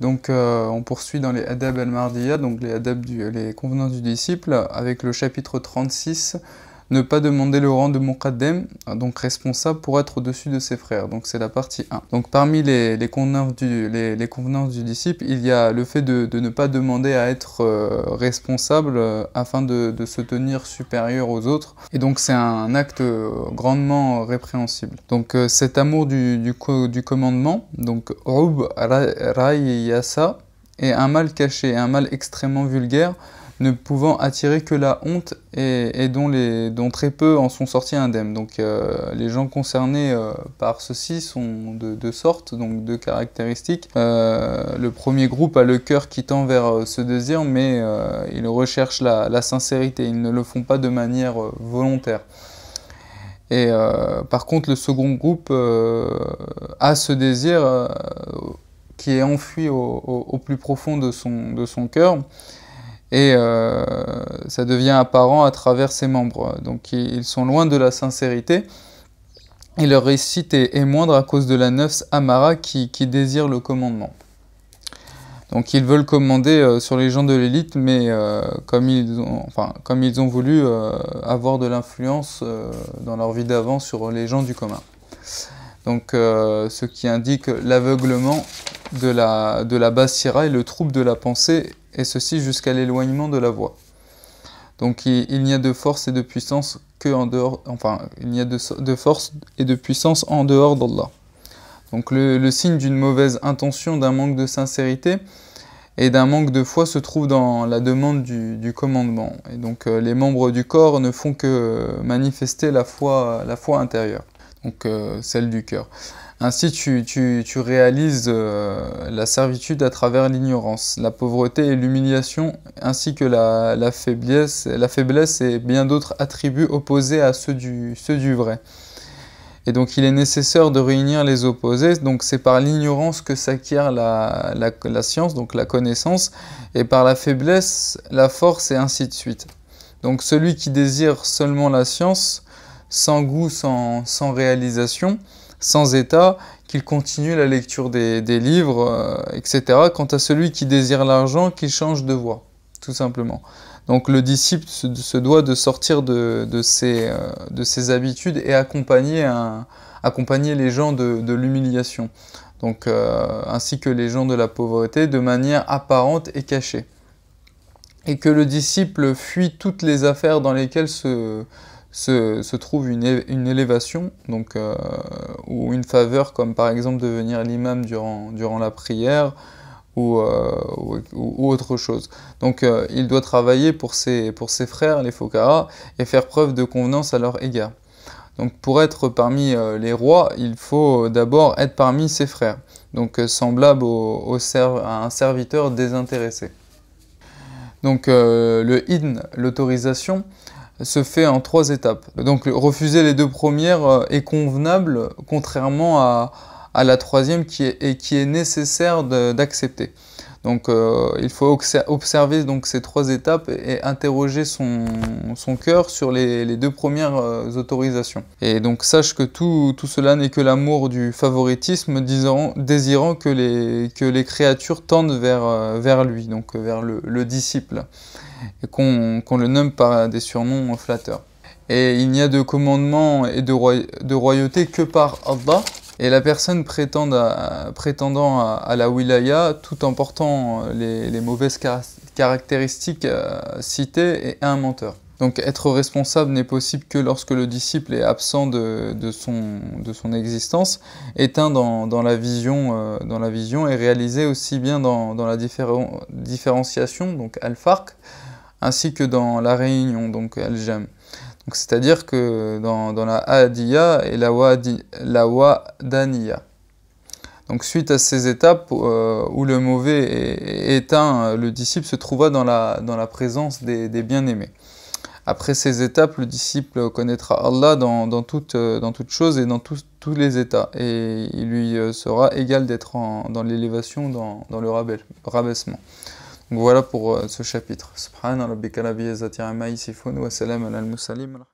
Donc euh, on poursuit dans les adab al-Mardiya, donc les adab du, les convenances du disciple, avec le chapitre 36 ne pas demander le rang de muqaddem, donc responsable, pour être au-dessus de ses frères. Donc c'est la partie 1. Donc parmi les, les convenances du, disciple, il y a le fait de, ne pas demander à être euh, responsable euh, afin de, se tenir supérieur aux autres. Et donc c'est un acte euh, grandement répréhensible. Donc cet amour du, du, du commandement, donc Rub, Rai est un mal caché, un mal extrêmement vulgaire ne pouvant attirer que la honte et, dont, très peu en sont sortis indemnes. Donc euh, les gens concernés euh, par ceci sont de deux sortes, donc deux caractéristiques. Euh, le premier groupe a le cœur qui tend vers ce désir, mais il recherche la, sincérité, ils ne le font pas de manière volontaire. Et par contre, le second groupe a ce désir qui est enfui au, plus profond de son, de son cœur et euh, ça devient apparent à travers ses membres. Donc ils sont loin de la sincérité et leur réussite est, moindre à cause de la neuf amara qui, désire le commandement. Donc ils veulent commander euh, sur les gens de l'élite, mais euh, comme, ils ont, voulu avoir de l'influence dans leur vie d'avant sur les gens du commun. Donc ce qui indique l'aveuglement de la, de la et le trouble de la pensée et ceci jusqu'à l'éloignement de la voix. Donc il, n'y a de force et de puissance que en dehors, enfin il n'y a de, de, force et de puissance en dehors d'Allah. Donc le, signe d'une mauvaise intention, d'un manque de sincérité et d'un manque de foi se trouve dans la demande du, commandement. Et donc euh, les membres du corps ne font que euh, manifester la foi, la foi intérieure donc euh, celle du cœur. Ainsi, tu, réalises euh, la servitude à travers l'ignorance, la pauvreté et l'humiliation, ainsi que la, la, faiblesse, la faiblesse et bien d'autres attributs opposés à ceux du, ceux du vrai. Et donc il est nécessaire de réunir les opposés. Donc c'est par l'ignorance que s'acquiert la, la, science, donc la connaissance, et par la faiblesse, la force, et ainsi de suite. Donc celui qui désire seulement la science sans goût, sans, réalisation, sans état, qu'il continue la lecture des, livres, euh, etc. Quant à celui qui désire l'argent, qu'il change de voie, tout simplement. Donc le disciple se, doit de sortir de, de, ses, euh, habitudes et accompagner, les gens de, l'humiliation, donc euh, ainsi que les gens de la pauvreté, de manière apparente et cachée. Et que le disciple fuit toutes les affaires dans lesquelles se, se, trouve une, une, élévation, donc, euh, ou une faveur, comme par exemple devenir l'imam durant, durant la prière, ou, euh, ou, autre chose. Donc euh, il doit travailler pour ses, pour ses frères, les Fokara, et faire preuve de convenance à leur égard. Donc pour être parmi les rois, il faut d'abord être parmi ses frères, donc semblable au, à un serviteur désintéressé. Donc le hidn, l'autorisation, se fait en trois étapes. Donc refuser les deux premières euh, est convenable, contrairement à, la troisième qui est nécessaire d'accepter. Donc euh, il faut observer donc, ces trois étapes et interroger son, son cœur sur les, les, deux premières euh, autorisations. Et donc sache que tout, tout cela n'est que l'amour du favoritisme désirant que les, que les créatures tendent vers, euh, vers lui, donc vers le, disciple, et qu'on le nomme par des surnoms flatteurs. Et il n'y a de commandement et de, de royauté que par Allah, et la personne prétendant à, la wilaya tout en portant euh, les, mauvaises caractéristiques euh, citées est un menteur. Donc être responsable n'est possible que lorsque le disciple est absent de, son, de son, existence, éteint dans, la vision, euh, dans, la vision, et réalisé aussi bien dans, la différenciation, donc al-farq, ainsi que dans la réunion, donc al-jam c'est-à-dire que dans, la Adiya et la, Wadaniya. Donc suite à ces étapes euh, où le mauvais est éteint, euh, le disciple se trouva dans la, présence des, bien-aimés. Après ces étapes, le disciple connaîtra Allah dans, euh, toutes choses et dans tous les états. Et il lui sera égal d'être dans l'élévation, dans, le rabaissement voilà pour euh, ce chapitre. Subhanallah, rabbika rabbil izzati amma wa salam Alal al-mursalin.